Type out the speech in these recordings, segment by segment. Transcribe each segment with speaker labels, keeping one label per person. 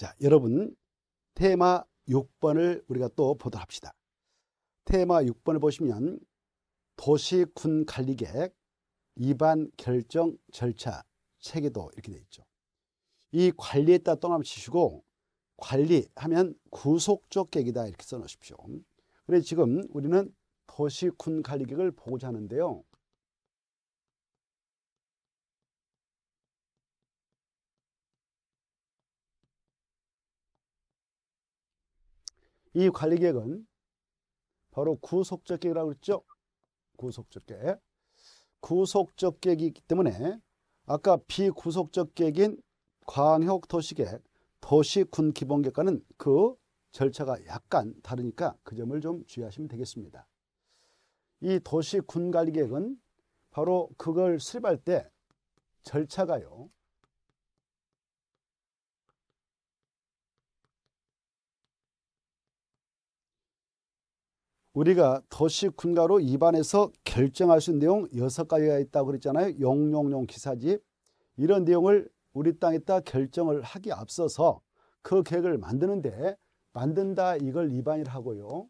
Speaker 1: 자, 여러분 테마 6번을 우리가 또 보도록 합시다. 테마 6번을 보시면 도시군 관리계획 위반 결정 절차 체계도 이렇게 돼 있죠. 이 관리에 따라 떠나 치시고 관리하면 구속적 계획이다 이렇게 써놓으십시오. 그래 지금 우리는 도시군 관리계획을 보고자 하는데요. 이 관리 계획은 바로 구속적 계획이라고 그랬죠. 구속적 계획. 구속적 계획이기 때문에 아까 비구속적 계획인 광역 도시 계획, 도시군 기본 계획과는 그 절차가 약간 다르니까 그 점을 좀 주의하시면 되겠습니다. 이 도시군 관리 계획은 바로 그걸 수립할 때 절차가요. 우리가 도시 군가로 입안해서 결정할 수 있는 내용 여섯 가지가 있다고 그랬잖아요. 용용용 기사집 이런 내용을 우리 땅에다 결정을 하기 앞서서 그 계획을 만드는데 만든다 이걸 입안이라고요.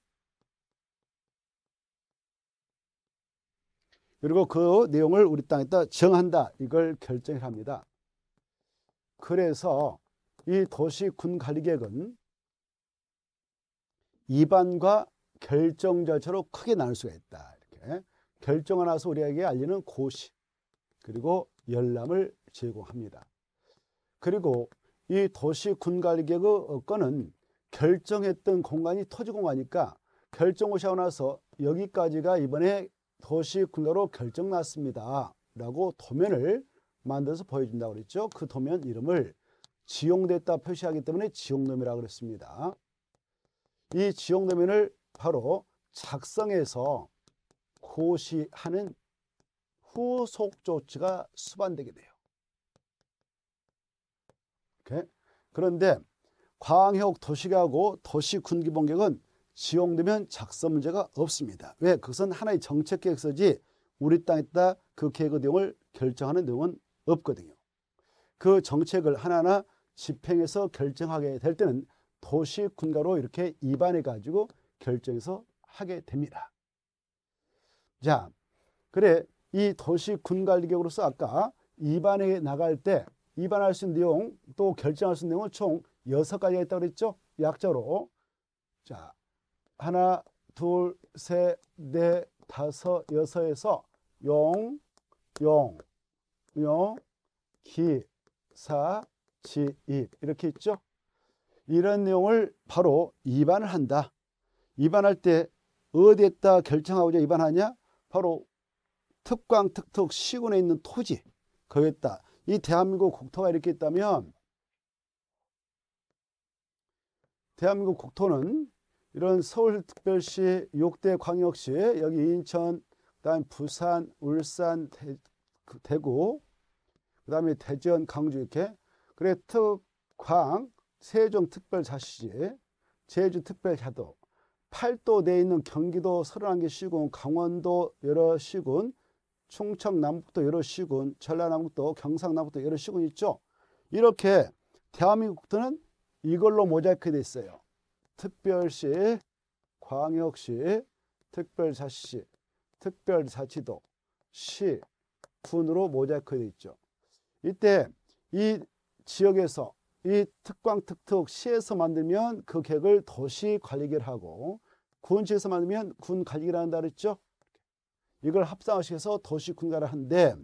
Speaker 1: 그리고 그 내용을 우리 땅에다 정한다 이걸 결정을 합니다. 그래서 이 도시 군 관리 계획은 입안과 결정 절차로 크게 나눌 수가 있다. 이렇게 결정을 나서 우리에게 알리는 고시 그리고 열람을 제공합니다. 그리고 이 도시 군갈객의 건은 결정했던 공간이 토지 공간이니까 결정 오시고 나서 여기까지가 이번에 도시 군가로 결정 났습니다. 라고 도면을 만들어서 보여준다고 그랬죠. 그 도면 이름을 지용됐다 표시하기 때문에 지용도면이라고 그랬습니다. 이 지용도면을 바로 작성해서 고시하는 후속 조치가 수반되게 돼요. 이렇게. 그런데 광역 도시계하고 도시군기본계획은 지용되면 작성 문제가 없습니다. 왜? 그것은 하나의 정책계획서지 우리 땅에다 그 계획의 내용을 결정하는 내용은 없거든요. 그 정책을 하나하나 집행해서 결정하게 될 때는 도시군가로 이렇게 입안해 가지고 결정해서 하게 됩니다. 자, 그래 이 도시 군관리격으로서 아까 입안에 나갈 때 입안할 수 있는 내용 또 결정할 수 있는 내용은 총여 가지가 있다고 그랬죠? 약자로 자 하나 둘셋넷 다섯 여섯에서 용, 용, 용, 기, 사, 지, 입 이렇게 있죠? 이런 내용을 바로 입안을 한다. 입안할 때 어디에다 결정하고자 입안하냐? 바로 특광, 특특, 시군에 있는 토지 거기에다 이 대한민국 국토가 이렇게 있다면 대한민국 국토는 이런 서울특별시, 6대 광역시, 여기 인천, 그다음 부산, 울산, 대, 그 구 그다음에 대전, 강주 이렇게 그래 특광, 세종특별자치제, 제주특별자도 팔도 내에 있는 경기도 31개 시군, 강원도 여러 시군, 충청 남북도 여러 시군, 전라남북도, 경상남북도 여러 시군 있죠. 이렇게 대한민국 국토는 이걸로 모자이크 돼 있어요. 특별시, 광역시, 특별자치시, 특별자치도, 시, 군으로 모자이크 돼 있죠. 이때 이 지역에서 이 특광 특특 시에서 만들면 그 계획을 도시 관리기를 하고 군시에서 만들면 군관리기라 한다 그랬죠. 이걸 합성화시켜서 도시 군가를 한데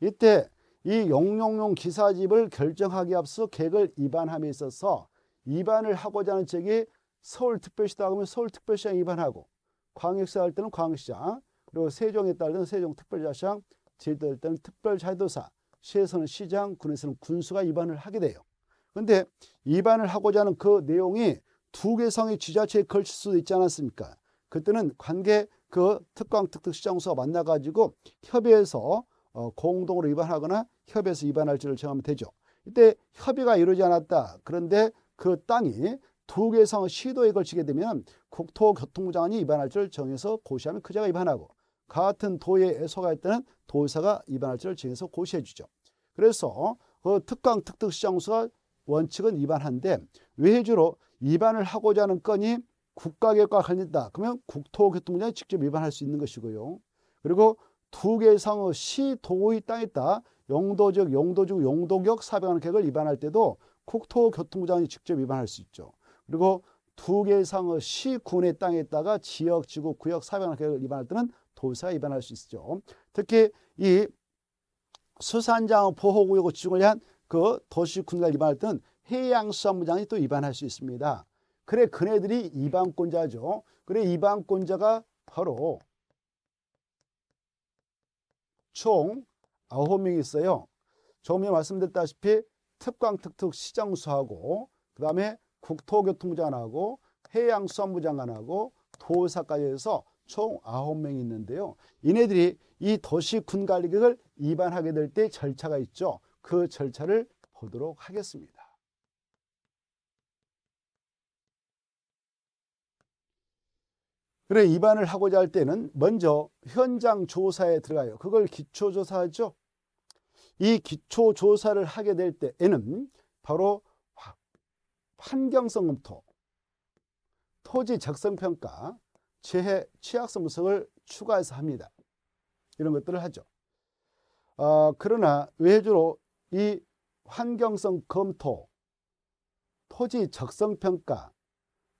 Speaker 1: 이때 이 용용용 기사집을 결정하기 앞서 계획을 입안함에 있어서 입안을 하고자 하는 책이 서울특별시다 하면 서울특별시장 입안하고 광역시 할 때는 광역시장 그리고 세종에 따르는 세종특별자시장 제도할 때는 특별자치도사 시에서는 시장 군에서는 군수가 입안을 하게 돼요. 근데 입안을 하고자 하는 그 내용이 두 개성의 지자체에 걸칠 수도 있지 않았습니까? 그때는 관계 그 특강 특특시장소가 만나가지고 협의해서 어, 공동으로 입안하거나 협의해서 입안할지를 정하면 되죠. 이때 협의가 이루지 않았다. 그런데 그 땅이 두 개성 시도에 걸치게 되면 국토교통부장관이 입안할지를 정해서 고시하면 그자가 입안하고 같은 도에 소가 있다는 도의사가 입안할지를 정해서 고시해 주죠. 그래서 그 특강 특특시장소가 원칙은 위반한데 외주로 위반을 하고자 하는 건이 국가계획과 관련된다. 그러면 국토교통부장이 직접 위반할 수 있는 것이고요. 그리고 두개 이상의 시, 도의 땅에 있다. 용도적, 용도적 용도격 사병하는 계획을 위반할 때도 국토교통부장이 직접 위반할 수 있죠. 그리고 두개 이상의 시, 군의 땅에 있다가 지역, 지구, 구역 사병하는 계획을 위반할 때는 도사가 위반할 수 있죠. 특히 이 수산장 보호구역 을 지정을 위한 그 도시 군가 위반할 때는 해양수산부장이 또 위반할 수 있습니다. 그래 그네들이 이방권자죠. 그래 이방권자가 바로 총아 명이 있어요. 조금 에 말씀드렸다시피 특강특특 시장수하고 그 다음에 국토교통부장하고 해양수산부장관하고 도사까지 해서 총아 명이 있는데요. 이네들이 이 도시 군관리계획을 위반하게 될 때 절차가 있죠. 그 절차를 보도록 하겠습니다. 그래 입안을 하고자 할 때는 먼저 현장 조사에 들어가요. 그걸 기초조사하죠. 이 기초조사를 하게 될 때에는 바로 환경성 검토, 토지 적성평가, 재해 취약성 분석을 추가해서 합니다. 이런 것들을 하죠. 어, 그러나 외주로 이 환경성 검토, 토지 적성평가,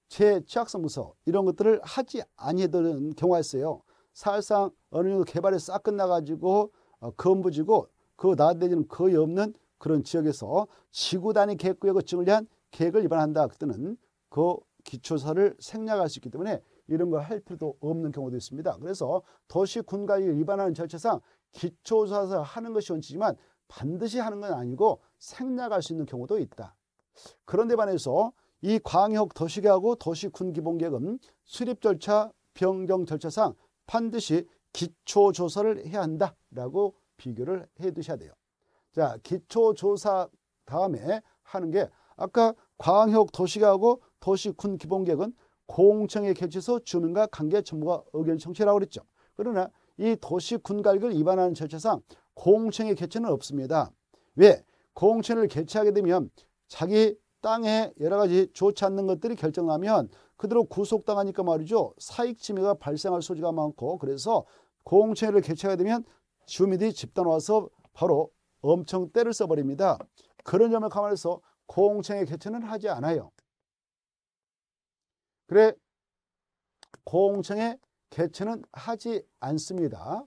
Speaker 1: 최취약성문서 이런 것들을 하지 아니하던 경우가 있어요. 사실상 어느 정도 개발이 싹 끝나가지고 건부지고 어, 그 나대지는 거의 없는 그런 지역에서 지구 단위 계획구역을 증리한 계획을 위반한다. 그때는 그 기초사를 생략할 수 있기 때문에 이런 걸 할 필요도 없는 경우도 있습니다. 그래서 도시 군관이 위반하는 절차상 기초조사를 하는 것이 원칙이지만 반드시 하는 건 아니고 생략할 수 있는 경우도 있다. 그런데 반해서 이 광역 도시계하고 도시군 기본계획은 수립 절차, 변경 절차상 반드시 기초 조사를 해야 한다라고 비교를 해 두셔야 돼요. 자, 기초 조사 다음에 하는 게 아까 광역 도시계하고 도시군 기본계획은 공청회 개최서 주민과 관계 정부가 의견 청취라고 그랬죠. 그러나 이 도시군 갈격을 위반하는 절차상 공청회 개최는 없습니다. 왜? 공청회를 개최하게 되면 자기 땅에 여러 가지 좋지 않는 것들이 결정하면 그대로 구속당하니까 말이죠. 사익 침해가 발생할 소지가 많고 그래서 공청회를 개최하게 되면 주민들이 집단 와서 바로 엄청 때를 써버립니다. 그런 점을 감안해서 공청회 개최는 하지 않아요. 그래 공청회 개최는 하지 않습니다.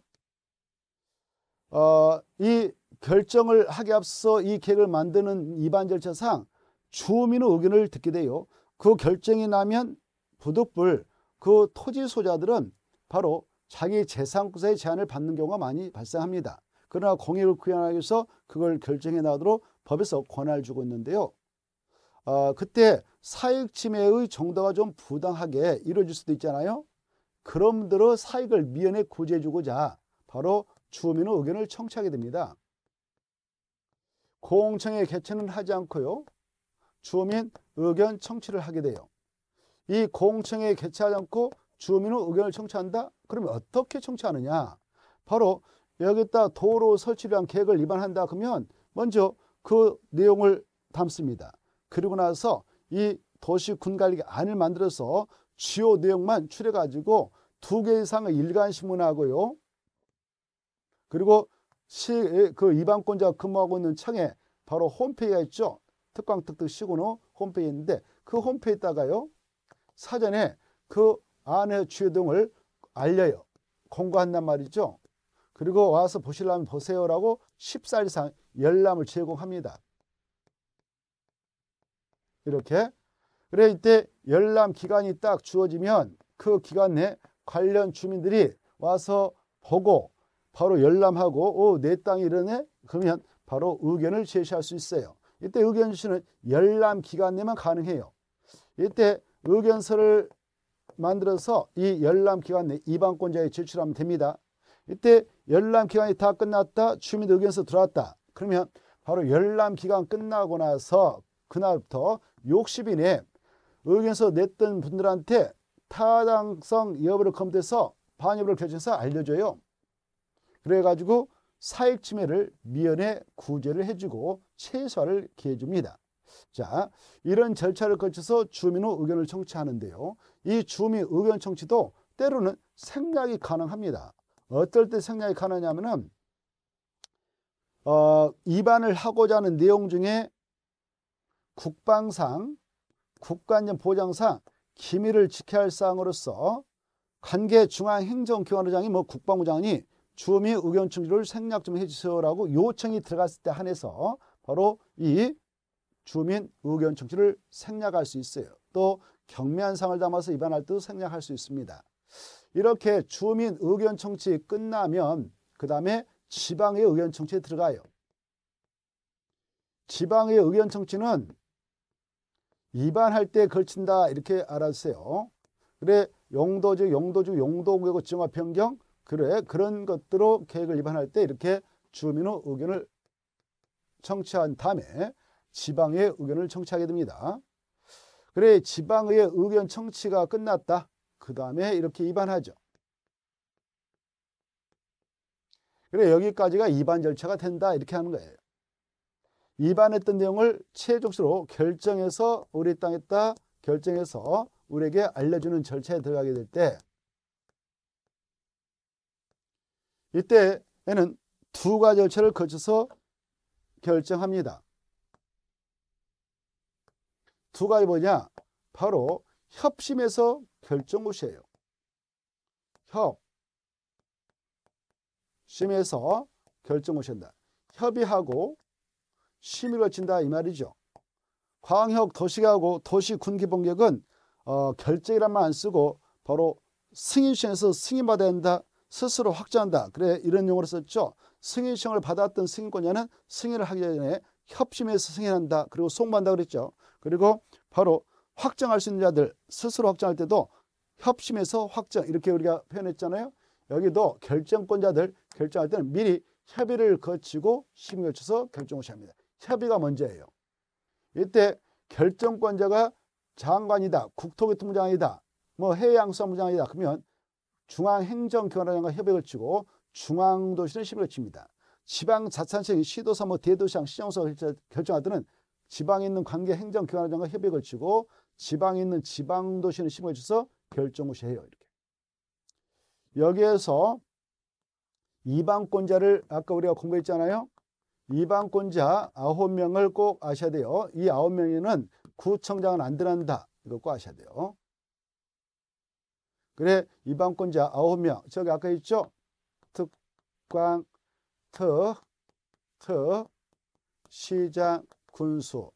Speaker 1: 어, 이 결정을 하기 앞서 이 계획을 만드는 입안 절차상 주민의 의견을 듣게 돼요. 그 결정이 나면 부득불 그 토지 소자들은 바로 자기 재산구사의 제한을 받는 경우가 많이 발생합니다. 그러나 공익을 구현하기 위해서 그걸 결정해 나도록 법에서 권한을 주고 있는데요. 어, 그때 사익 침해의 정도가 좀 부당하게 이루어질 수도 있잖아요. 그럼들어 사익을 미연에 구제해주고자 바로 주민의 의견을 청취하게 됩니다. 공청회 개최는 하지 않고요. 주민 의견 청취를 하게 돼요. 이 공청회 개최하지 않고 주민의 의견을 청취한다? 그러면 어떻게 청취하느냐? 바로 여기다 도로 설치를 한 계획을 위반한다 그러면 먼저 그 내용을 담습니다. 그리고 나서 이 도시 군관리 안을 만들어서 주요 내용만 추려가지고 두 개 이상을 일간 신문하고요. 그리고 시, 그 이방권자가 근무하고 있는 청에 바로 홈페이지가 있죠. 특강특특 시군호 홈페이지 있는데 그 홈페이지다가요. 에 사전에 그 안의 주요 등을 알려요. 공고한단 말이죠. 그리고 와서 보시려면 보세요라고 14일 이상 열람을 제공합니다. 이렇게 그래 이때 열람 기간이 딱 주어지면 그 기간 내 관련 주민들이 와서 보고 바로 열람하고 오내 땅이 이러네 그러면 바로 의견을 제시할 수 있어요. 이때 의견 제시는 열람 기간 내만 가능해요. 이때 의견서를 만들어서 이 열람 기간 내 이방권자에 제출하면 됩니다. 이때 열람 기간이 다 끝났다. 주민 의견서 들어왔다. 그러면 바로 열람 기간 끝나고 나서 그날부터 60일 에 의견서 냈던 분들한테 타당성 여부를 검토해서 반여부를 결정해서 알려줘요. 그래가지고 사익 침해를 미연에 구제를 해주고 최소화를 기해줍니다. 자, 이런 절차를 거쳐서 주민의 의견을 청취하는데요. 이 주민 의견 청취도 때로는 생략이 가능합니다. 어떨 때 생략이 가능하냐면은 어, 입안을 하고자 하는 내용 중에 국방상, 국가안전 보장상 기밀을 지켜야 할 사항으로서 관계 중앙행정기관의장이 뭐 국방부장이 주미 의견청지를 생략 좀 해주세요라고 요청이 들어갔을 때 한해서 바로 이 주민 의견 청취를 생략할 수 있어요. 또 경미한 상을 담아서 입안할 때도 생략할 수 있습니다. 이렇게 주민 의견 청취 끝나면 그 다음에 지방의 의견 청취에 들어가요. 지방의 의견 청취는 입안할 때 걸친다 이렇게 알아주세요. 그래 용도적용도적 용도구역 을 지정화 변경 그래 그런 것들로 계획을 입안할 때 이렇게 주민의 의견을 청취한 다음에 지방의 의견을 청취하게 됩니다. 그래 지방의 의견 청취가 끝났다. 그 다음에 이렇게 입안하죠. 그래 여기까지가 입안 절차가 된다 이렇게 하는 거예요. 입안했던 내용을 최종적으로 결정해서 우리 땅에다 결정해서 우리에게 알려주는 절차에 들어가게 될때 이때에는 두 가지 절차를 거쳐서 결정합니다. 두 가지 뭐냐? 바로 협심에서 결정고시예요. 협. 심에서 결정고시한다. 협의하고 심의를 거친다 이 말이죠. 광역 도시가하고 도시 군기 봉격은 어, 결정이란 말 안 쓰고 바로 승인시에서 승인받아야 한다 스스로 확정한다. 그래 이런 용어를 썼죠. 승인 시험을 받았던 승인권자는 승인을 하기 전에 협심해서 승인한다. 그리고 송부한다 그랬죠. 그리고 바로 확정할 수 있는 자들 스스로 확정할 때도 협심해서 확정 이렇게 우리가 표현했잖아요. 여기도 결정권자들 결정할 때는 미리 협의를 거치고 심의 거쳐서 결정을 시합니다. 협의가 먼저예요. 이때 결정권자가 장관이다, 국토교통부장이다, 뭐 해양수산부장이다 그러면 중앙행정기관장과 협약을 치고 중앙도시는 심비를 칩니다. 지방자치단체인 시도사, 뭐 대도시장, 시정서 결정하더는 지방에 있는 관계행정기관장과 협약을 치고 지방에 있는 지방도시는 시비를 쳐서 결정무시해요. 이렇게. 여기에서 이방권자를 아까 우리가 공부했잖아요. 이방권자 아 명을 꼭 아셔야 돼요. 이아 명에는 구청장은 안 들어간다. 이거 꼭 아셔야 돼요. 그래 이방권자 아홉 명 저기 아까 있죠? 특광, 특, 특, 시장, 군수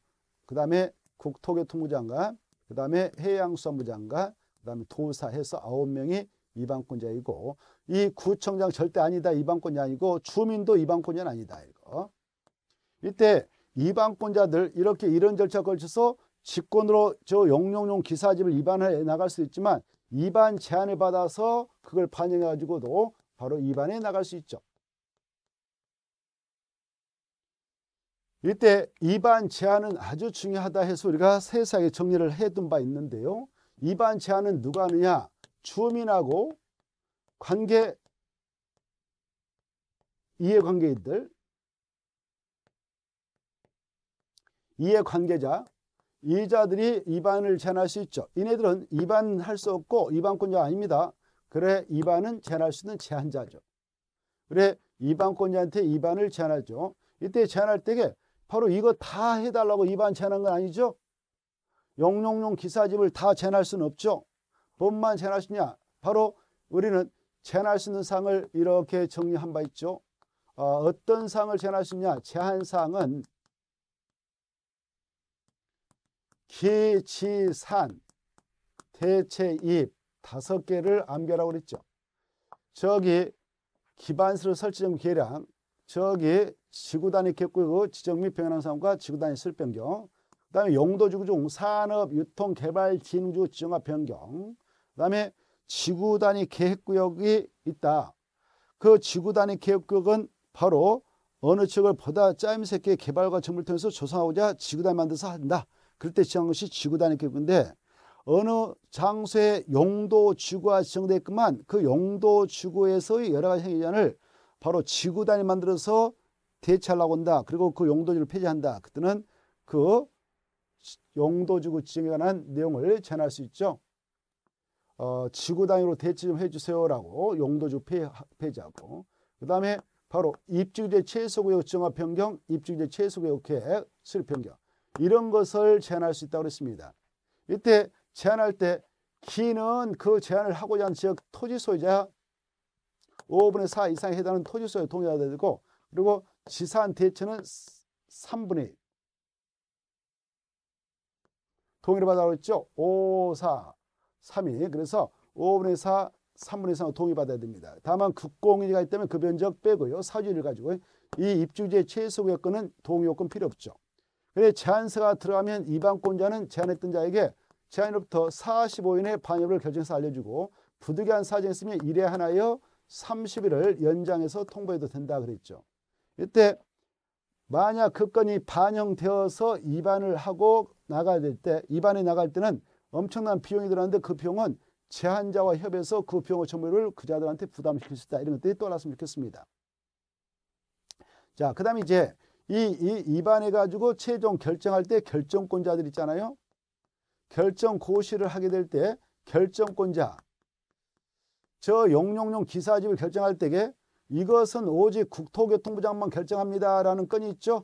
Speaker 1: 그 다음에 국토교통부 장관 그 다음에 해양수산부 장관 그 다음에 도사 해서 아홉 명이 이방권자이고 이 구청장 절대 아니다 이방권자 아니고 주민도 이방권자는 아니다 이거 이때 이방권자들 이렇게 이런 절차 걸쳐서 직권으로 저 용용용 기사집을 입안해 나갈 수 있지만 입안 제안을 받아서 그걸 반영해 가지고도 바로 입안에 나갈 수 있죠. 이때 입안 제한은 아주 중요하다 해서 우리가 세상에 정리를 해둔 바 있는데요. 입안 제한은 누가 하느냐? 주민하고 관계 이해관계인들 이해관계자 이자들이 이반을 제한할 수 있죠. 이네들은 이반할 수 없고 이반권자 아닙니다. 그래 이반은 제한할 수 있는 제한자죠. 그래 이반권자한테 이반을 제한하죠. 이때 제한할 때에 바로 이거 다 해달라고 이반 제한한 건 아니죠. 영영용 기사집을 다 제한할 수는 없죠. 법만 제한할 수냐 바로 우리는 제한할 수 있는 상을 이렇게 정리한 바 있죠. 어, 어떤 상을 제한할 수 있냐. 제한상은 기치산, 대체입 다섯 개를 암기하라고 그랬죠. 저기 기반수를 설치정 계량, 저기 지구단위 객구 지정 및 평양상과 지구단위 실 변경, 그 다음에 용도지구 중 산업, 유통, 개발, 진흥지정합 변경, 그 다음에 지구단위 계획구역이 있다. 그 지구단위 계획구역은 바로 어느 측을 보다 짜임새끼 개발과 정보 통해서 조성하고자 지구단위 만들어서 한다. 그때 지정한 것이 지구단위 계획인데 어느 장소의 용도 지구가 지정됐건만 그 용도 지구에서의 여러 가지 행위전을 바로 지구단위 만들어서 대체하려고 한다. 그리고 그 용도지를 폐지한다. 그때는 그 용도지구 지정에 관한 내용을 전할 수 있죠. 어, 지구 단위로 대체 좀 해주세요라고 용도주 폐, 폐지하고 그 다음에 바로 입지구제 최소구역 정화 변경, 입지구제 최소구역 계획 수립 변경 이런 것을 제한할 수 있다고 그랬습니다. 이때 제한할 때 기는 그 제한을 하고자 한 지역 토지 소유자 5분의 4 이상에 해당하는 토지 소유 동의가 되고 그리고 지산 대체는 3분의 1. 동의를 받아 그랬죠. 5, 4, 3이. 그래서 5분의 4, 3분의 1이 동의받아야 됩니다. 다만 국공유지가 있다면 그 변적 빼고요. 사주를 가지고 이 입주지의 최소구역은 동의요건 필요 없죠. 그래 제한서가 들어가면 이방권자는 제한했던 자에게 제한일로부터4 5일의 반역을 결정해서 알려주고 부득이한 사정이 있으면 일에 하나여 30일을 연장해서 통보해도 된다 그랬죠. 이때 만약 그 건이 반영되어서 입안을 하고 나가야 될때 입안에 나갈 때는 엄청난 비용이 들어가는데 그 비용은 제한자와 협의해서 그 비용의 전부를 그자들한테 부담시킬 수 있다. 이런 것들이 떠올랐으면 좋겠습니다. 자, 그 다음에 이제 이, 이 입안해가지고 최종 결정할 때 결정권자들 있잖아요. 결정 고시를 하게 될 때 결정권자. 저 용용용 기사집을 결정할 때게 이것은 오직 국토교통부장만 결정합니다라는 건이 있죠.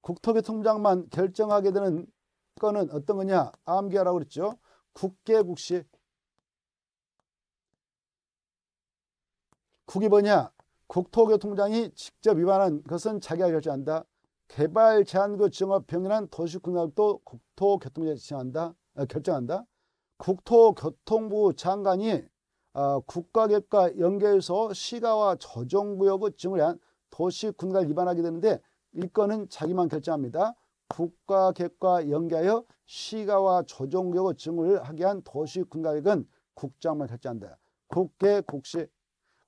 Speaker 1: 국토교통부장만 결정하게 되는 건은 어떤 거냐? 암기하라고 그랬죠. 국계국시. 국이 뭐냐? 국토교통장이 직접 위반한 것은 자기가 결정한다. 개발 제한구 지정과 병행한 도시군역도 국토교통부이 지정한다. 아, 결정한다. 국토교통부 장관이 아, 국가계획과 연계해서 시가와 조정구역의증정을한 도시군관을 위반하게 되는데 이건은 자기만 결정합니다. 국가계획과 연계하여 시가와 조정구역의 증정을 하게 한 도시군관획은 국장만 결정한다. 국계, 국시.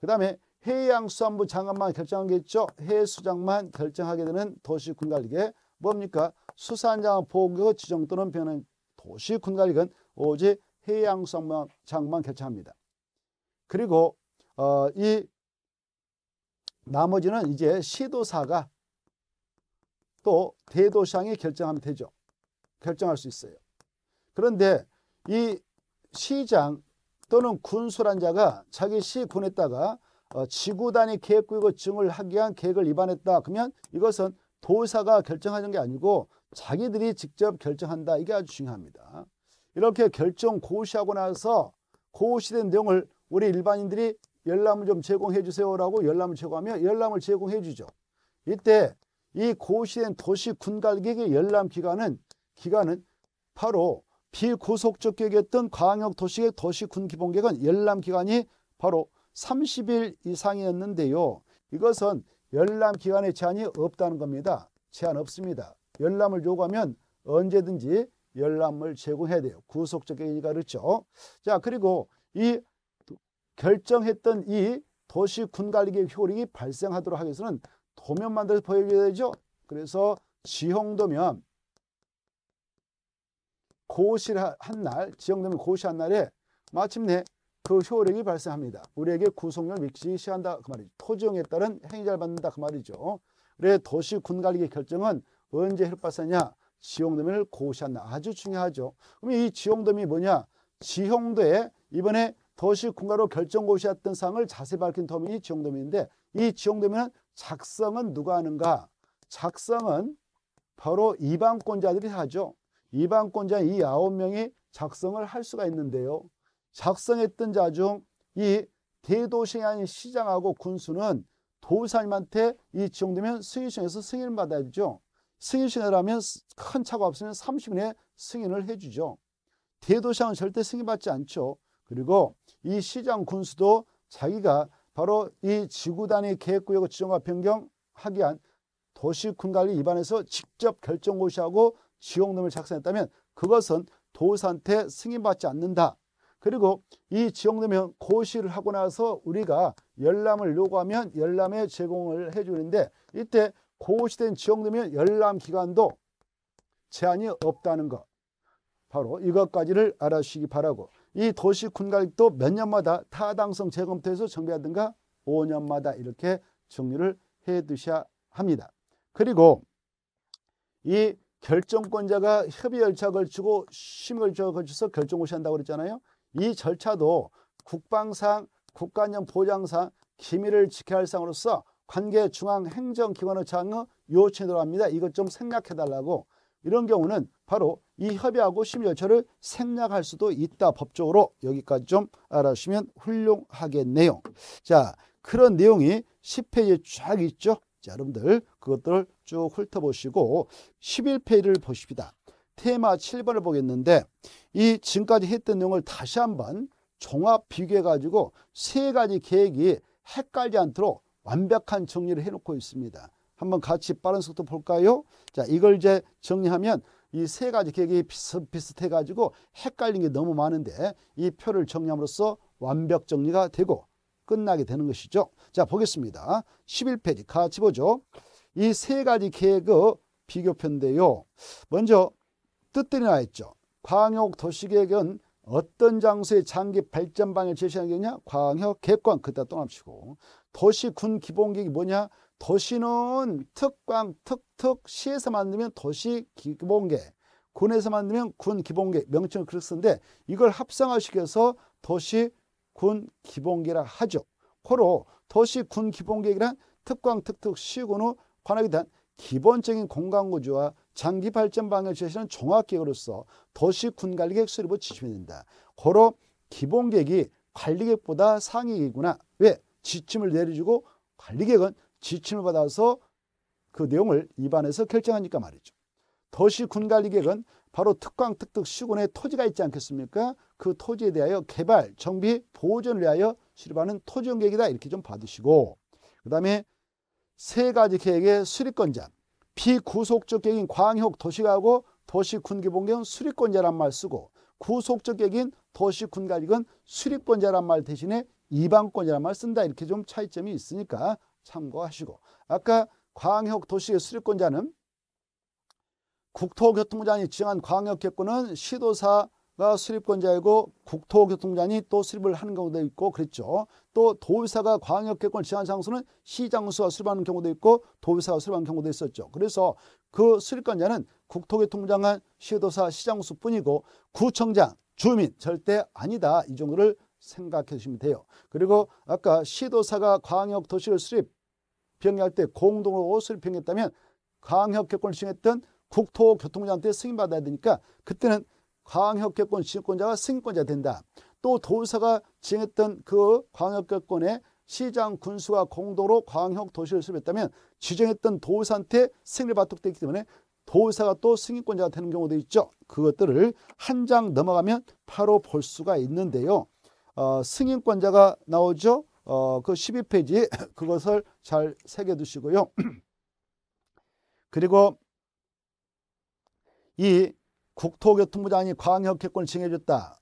Speaker 1: 그 다음에 해양수산부 장관만 결정하겠죠. 해수장만 결정하게 되는 도시군관리계 뭡니까? 수산장 보고 지정 또는 변환 도시군관리계는 오직 해양수산부 장관만 결정합니다. 그리고 어, 이 나머지는 이제 시도사가 또 대도시장이 결정하면 되죠. 결정할 수 있어요. 그런데 이 시장 또는 군수란 자가 자기 시군에다가 어, 지구 단위 계획구역 증을 하기 위한 계획을 입안했다. 그러면 이것은 도사가 결정하는 게 아니고 자기들이 직접 결정한다. 이게 아주 중요합니다. 이렇게 결정 고시하고 나서 고시된 내용을 우리 일반인들이 열람을 좀 제공해 주세요라고 열람을 제공하면 열람을 제공해 주죠. 이때 이 고시된 도시 군갈객의 열람 기간은 기간은 바로 비고속적 계획이었던 광역 도시의 도시 군 기본계획은 열람 기간이 바로 30일 이상이었는데요. 이것은 열람 기간의 제한이 없다는 겁니다. 제한 없습니다. 열람을 요구하면 언제든지 열람을 제공해야 돼요. 구속적 얘기가 그렇죠. 자, 그리고 이 결정했던 이 도시 군관리계획 효력이 발생하도록 하기 위해서는 도면 만들어서 보여줘야 되죠. 그래서 지형도면 고시한 날, 지형도면 고시한 날에 마침내 그 효력이 발생합니다. 우리에게 구속력 믹시시한다 그 말이죠. 토지용에 따른 행위자를 받는다 그 말이죠. 그래 도시 군관리계 결정은 언제 효력 발생냐? 지형도면을 고시한다. 아주 중요하죠. 그럼 이지형도면이 뭐냐? 지형도에 이번에 도시 군가로 결정 고시했던 사항을 자세히 밝힌 도면이 지형도면인데이지형도면은 작성은 누가 하는가? 작성은 바로 이방권자들이 하죠. 이방권자 이 아홉 명이 작성을 할 수가 있는데요. 작성했던 자 중 이 대도시안인 시장하고 군수는 도사님한테 이 지정되면 승인시에서 승인을 받아야죠. 되승인시을 하면 큰 차가 없으면 30인에 승인을 해주죠. 대도시장은 절대 승인받지 않죠. 그리고 이 시장 군수도 자기가 바로 이 지구단위 계획구역 을 지정과 변경하기 위한 도시군관리 위반에서 직접 결정 고시하고 지역금을 작성했다면 그것은 도사한테 승인받지 않는다. 그리고 이 지역내면 고시를 하고 나서 우리가 열람을 요구하면 열람에 제공을 해주는데 이때 고시된 지역내면 열람 기간도 제한이 없다는 것 바로 이것까지를 알아주시기 바라고 이 도시 군가격도몇 년마다 타당성 재검토에서 정비하든가 5년마다 이렇게 정리를 해 두셔야 합니다. 그리고 이 결정권자가 협의 열차 걸치고 심의 열차 걸쳐서 결정 고시한다고 그랬잖아요. 이 절차도 국방상, 국가안전 보장상, 기밀을 지켜야 할 상으로서 관계 중앙 행정기관의 장의 요청이 들어갑니다. 이것 좀 생략해달라고 이런 경우는 바로 이 협의하고 심의 절차를 생략할 수도 있다 법적으로 여기까지 좀 알아주시면 훌륭하겠네요. 자 그런 내용이 10페이지에 쫙 있죠. 자 여러분들 그것들을 쭉 훑어보시고 11페이지를 보십시다. 테마 7번을 보겠는데 이 지금까지 했던 내용을 다시 한번 종합 비교해 가지고 세 가지 계획이 헷갈리지 않도록 완벽한 정리를 해놓고 있습니다. 한번 같이 빠른 속도 볼까요? 자, 이걸 이제 정리하면 이 세 가지 계획이 비슷비슷해 가지고 헷갈린 게 너무 많은데 이 표를 정리함으로써 완벽 정리가 되고 끝나게 되는 것이죠. 자, 보겠습니다. 11페이지 같이 보죠. 이 세 가지 계획의 비교표인데요. 먼저 뜻들이 나 있죠. 광역 도시계획은 어떤 장소에 장기 발전방향을 제시하는 게 뭐냐? 광역 객관 그다 떠납시고 도시군 기본계획이 뭐냐? 도시는 특광 특특 시에서 만들면 도시 기본계획 군에서 만들면 군 기본계 획 명칭을 그렇게 쓰는데 이걸 합성화시켜서 도시 군 기본계라 하죠. 코로 도시 군 기본계획이란 특광 특특 시군 후 관악에 대한 기본적인 공간 구조와 장기 발전 방향 제시는 종합계획으로서 도시 군관리계획 수립을 지시야 된다. 고로 기본계획이 관리계획보다 상위계획이구나. 왜? 지침을 내려주고 관리계획은 지침을 받아서 그 내용을 입안해서 결정하니까 말이죠. 도시 군관리계획은 바로 특광, 특특, 시군의 토지가 있지 않겠습니까? 그 토지에 대하여 개발, 정비, 보존을 위하여 수립하는 토지용 계획이다. 이렇게 좀 받으시고 그 다음에 세 가지 계획의 수립권자 비구속적격인 광역 도시가고 도시군기본계는 수립권자란 말 쓰고 구속적격인 도시군가리은 수립권자란 말 대신에 이방권자란 말 쓴다 이렇게 좀 차이점이 있으니까 참고하시고 아까 광역 도시의 수립권자는 국토교통부장이 지정한 광역회권은 시도사 가 어, 수립권자이고 국토교통장이 또 수립을 하는 경우도 있고 그랬죠. 또 도의사가 광역개권 을 제한 장소는 시장수가 수립하는 경우도 있고 도의사가 수립하는 경우도 있었죠. 그래서 그 수립권자는 국토교통장은 시도사 시장수뿐이고 구청장 주민 절대 아니다 이 정도를 생각해 주시면 돼요. 그리고 아까 시도사가 광역도시를 수립 병행할 때 공동으로 수립 병행했다면 광역개권을 시행했던 국토교통장 때 승인받아야 되니까 그때는 광역교권 지역권자가 승인권자가 된다. 또 도사가 지행했던 그 광역교권에 시장 군수가 공도로 광역 도시를 수립했다면 지정했던 도사한테 승인을 받도록 되기 때문에 도사가 또 승인권자가 되는 경우도 있죠. 그것들을 한 장 넘어가면 바로 볼 수가 있는데요. 어, 승인권자가 나오죠. 어, 그1 2페이지 그것을 잘 새겨두시고요. 그리고 이 국토교통부장이 광역회권을 징해줬다.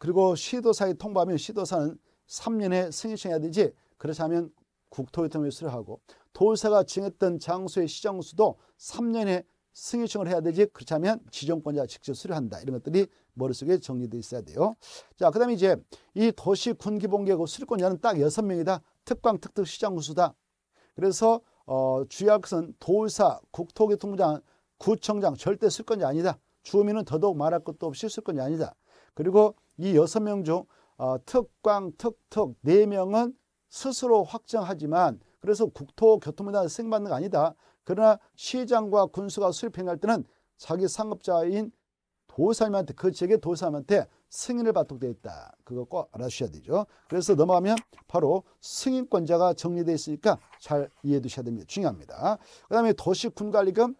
Speaker 1: 그리고 시도사의 통보하면 시도사는 3년에 승인청해야 되지 그렇지 않으면 국토교통부에 수료하고 도사가 징했던 장소의 시정수도 3년에 승인청을 해야 되지 그렇지 않으면 지정권자 직접 수료한다. 이런 것들이 머릿속에 정리돼 있어야 돼요. 자, 그 다음에 이제 이도시군기본계고 수료권자는 딱 6명이다. 특강, 특특, 시장구수다. 그래서 어, 주약선 도의사, 국토교통부장, 구청장 절대 수권자 아니다. 주호민은 더더욱 말할 것도 없이 실수건이 아니다. 그리고 이 여섯 명중 어, 특광, 특특 네 명은 스스로 확정하지만 그래서 국토교통부단에서 승인받는 거 아니다. 그러나 시장과 군수가 수입행할 때는 자기 상급자인 도사님한테 그 지역의 도사님한테 승인을 받도록 되어 있다. 그거 꼭 알아주셔야 되죠. 그래서 넘어가면 바로 승인권자가 정리되어 있으니까 잘 이해해 두셔야 됩니다. 중요합니다. 그 다음에 도시군관리금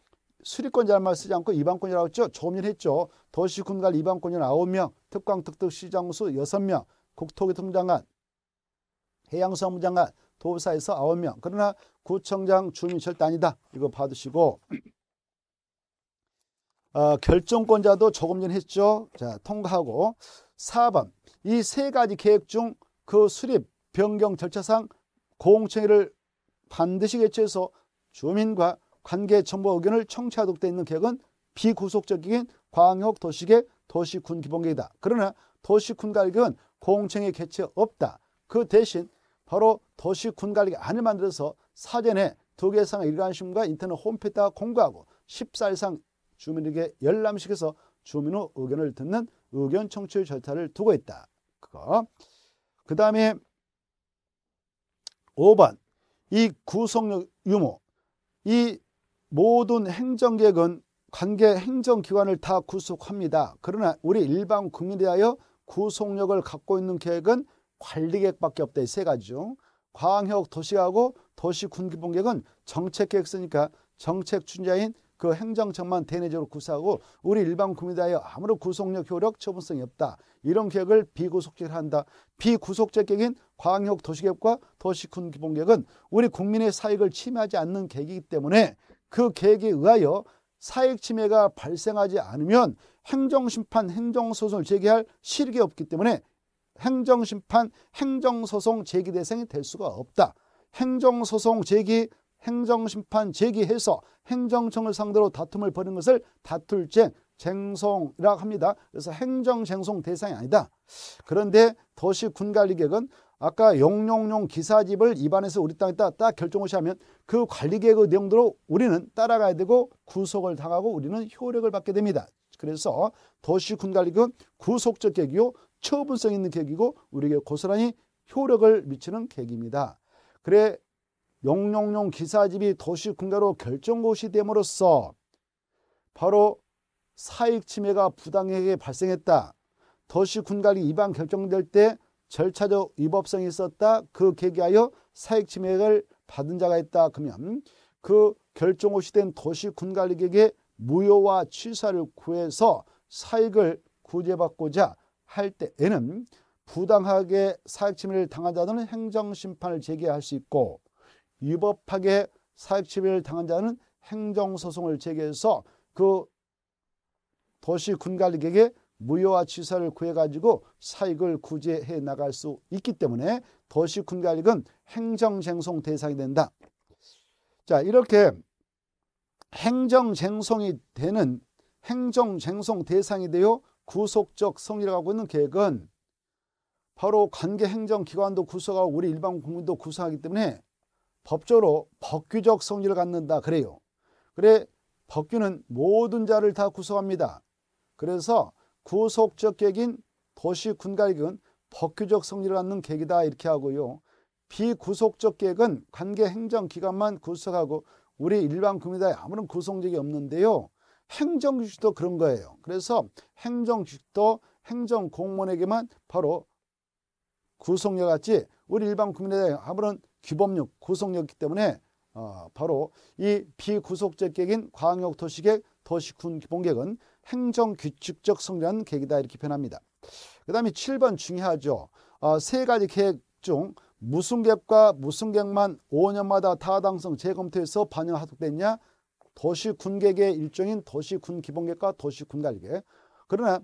Speaker 1: 수리권자말 쓰지 않고 이방권이라고 했죠. 조금 전에 했죠. 도시 군갈 이방권인 아명 특강 특특 시장수 여명 국토교통 장관, 해양수산부 장관, 도사에서 아명 그러나 구청장 주민 절대 아니다. 이거 봐두시고 어, 결정권자도 조금 전에 했죠. 자 통과하고 4번 이 세 가지 계획 중 그 수립, 변경 절차상 공청회를 반드시 개최해서 주민과 관계 정보 의견을 청취하도록돼 있는 계획은 비구속적인 광역 도시계 도시군 기본계획이다. 그러나 도시군 갈격은 공청회 개최 없다. 그 대신 바로 도시군 갈격 안을 만들어서 사전에 두개 이상 일간신문과 인터넷 홈페이지에 공고하고 14일 이상 주민에게 열람식에서 주민의 의견을 듣는 의견 청취 절차를 두고 있다. 그거. 그 다음에 5번 이 구속력 유무 이 모든 행정객은 관계 행정기관을 다 구속합니다. 그러나 우리 일반 국민에 대하여 구속력을 갖고 있는 계획은 관리계획밖에 없다. 이세가지 중. 광역 도시하고 도시군기본계획은 정책계획 쓰니까 정책 추자인그 행정청만 대내적으로 구사하고 우리 일반 국민에 대하여 아무런 구속력, 효력, 처분성이 없다. 이런 계획을 비구속적 한다. 비구속적 계획인 광역 도시계획과 도시군 기본계획은 우리 국민의 사익을 침해하지 않는 계획이기 때문에 그 계획에 의하여 사익 침해가 발생하지 않으면 행정심판 행정소송을 제기할 실익이 없기 때문에 행정심판 행정소송 제기 대상이 될 수가 없다. 행정소송 제기 행정심판 제기해서 행정청을 상대로 다툼을 벌인 것을 다툴쟁 쟁송이라고 합니다. 그래서 행정쟁송 대상이 아니다. 그런데 더시 군관리객은 아까 용용용 기사집을 입안에서 우리 땅에 딱, 딱 결정을 하면 그 관리계획의 그 내용대로 우리는 따라가야 되고 구속을 당하고 우리는 효력을 받게 됩니다. 그래서 도시군관리금 구속적 계획이요 처분성 있는 계획이고 우리에게 고스란히 효력을 미치는 계획입니다. 그래 용용용 기사집이 도시군가로 결정고시 됨으로써 바로 사익 침해가 부당하게 발생했다. 도시군관리 입안 결정될 때 절차적 위법성이 있었다. 그 계기하여 사익침해를 받은 자가 있다. 그러면 그 결정 없이 된 도시 군관리객의 무효와 취사를 구해서 사익을 구제받고자 할 때에는 부당하게 사익침해를 당한 자는 행정심판을 제기할 수 있고 위법하게 사익침해를 당한 자는 행정소송을 제기해서 그 도시 군관리객의 무효와 취사를 구해가지고 사익을 구제해 나갈 수 있기 때문에 도시군 가익은 행정쟁송 대상이 된다. 자 이렇게 행정쟁송이 되는 행정쟁송 대상이 되어 구속적 성의를 갖고 있는 계획은 바로 관계 행정기관도 구속하고 우리 일반 국민도 구속하기 때문에 법조로 법규적 성질을 갖는다 그래요. 그래 법규는 모든 자를 다 구속합니다. 그래서 구속적 계획인 도시 군가익은 법규적 성질을 갖는 계기다 이렇게 하고요. 비구속적 계획은 관계 행정 기관만 구속하고 우리 일반 국민들에 아무런 구속적이 없는데요. 행정규칙도 그런 거예요. 그래서 행정규칙도 행정공무원에게만 바로 구속력 같이 우리 일반 국민에 아무런 규범력, 구속력이기 때문에 어, 바로 이 비구속적 계획인 광역도시계획, 도시군 기본계획은 행정 규칙적 성장 계기다 이렇게 표현합니다. 그 다음에 7번 중요하죠. 어, 세 가지 계획 중 무슨 계획과 무슨 계획만 5년마다 타당성 재검토해서 반영하도됐냐 도시 군계의 일종인 도시 군 기본계획과 도시 군관계 그러나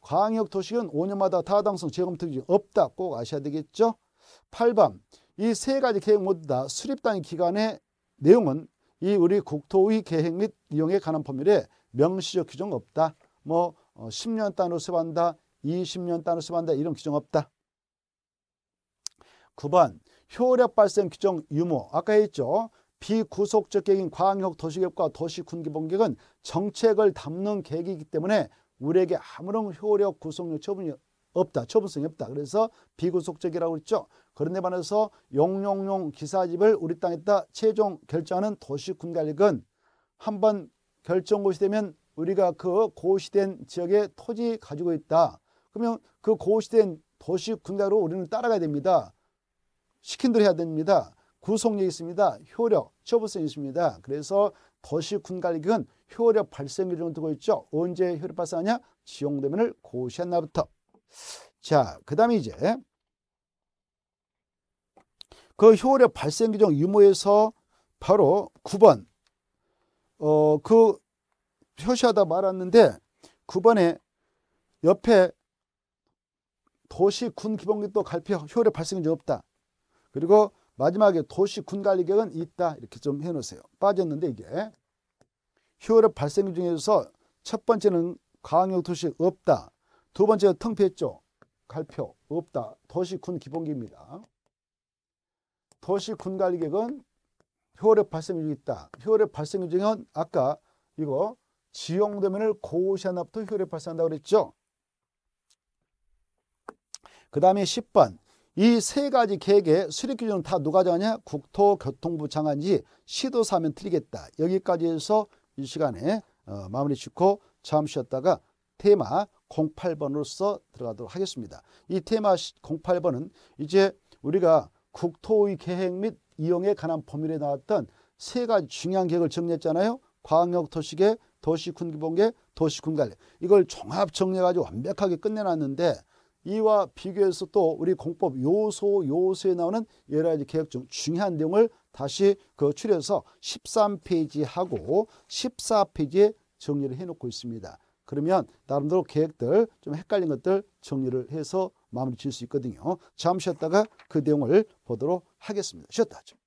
Speaker 1: 광역 도시는 5년마다 타당성 재검토 기 없다 꼭 아셔야 되겠죠. 8번 이 세 가지 계획 모두 다 수립 단위 기간의 내용은 이 우리 국토의 계획 및 이용에 관한 법률에 명시적 규정 없다. 뭐 10년 어, 단위로 수반한다. 20년 단위로 수반한다. 이런 규정 없다. 9번 효력 발생 규정 유무 아까 했죠. 비구속적 계획인 광역 도시계획과 도시군기본계획은 정책을 담는 계획이기 때문에 우리에게 아무런 효력 구속력 처분이 없다. 처분성이 없다. 그래서 비구속적이라고 했죠. 그런데 반해서 용용용 기사집을 우리 땅에다 최종 결정하는 도시군관리은 한번 결정고시 되면 우리가 그 고시된 지역의 토지 가지고 있다. 그러면 그 고시된 도시 군대로 우리는 따라가야 됩니다. 시킨 대로 해야 됩니다. 구속력 이 있습니다. 효력, 처벌성이 있습니다. 그래서 도시 군갈기은 효력 발생기을 두고 있죠. 언제 효력 발생하냐? 지용대면을 고시한 날부터. 자, 그 다음에 이제 그 효력 발생 규정 유무에서 바로 9번 어, 그 표시하다 말았는데 9번에 옆에 도시 군기본기획도 갈피 효율의 발생이 좀 없다. 그리고 마지막에 도시 군 관리 계획은 있다. 이렇게 좀 해놓으세요. 빠졌는데 이게 효율의 발생 중에서 첫 번째는 광역 도시 없다. 두 번째는 텅피했죠. 갈표 없다. 도시 군 기본기입니다. 도시 군 관리 계획은 효력 발생률이 있다. 효력 발생률은 아까 이거 지용도면을 고시 한나부터 효력 발생한다 그랬죠. 그 다음에 10번 이 세 가지 계획의 수립 기준은 다 누가 정하냐? 국토교통부 장관이 시도사 면 틀리겠다. 여기까지 해서 이 시간에 어, 마무리 짓고 잠시 쉬었다가 테마 08번으로서 들어가도록 하겠습니다. 이 테마 08번은 이제 우리가 국토의 계획 및 이용에 관한 범위에 나왔던 세 가지 중요한 계획을 정리했잖아요. 광역 도시계, 도시군기본계, 도시군관리. 이걸 종합 정리해가지고 완벽하게 끝내놨는데 이와 비교해서 또 우리 공법 요소 요소에 나오는 여러 가지 계획 중 중요한 내용을 다시 그 추려서 13페이지 하고 14페이지에 정리를 해놓고 있습니다. 그러면 나름대로 계획들 좀 헷갈린 것들 정리를 해서 마무리 지을 수 있거든요. 잠시 쉬었다가 그 내용을 보도록 하겠습니다. 쉬었다 하죠.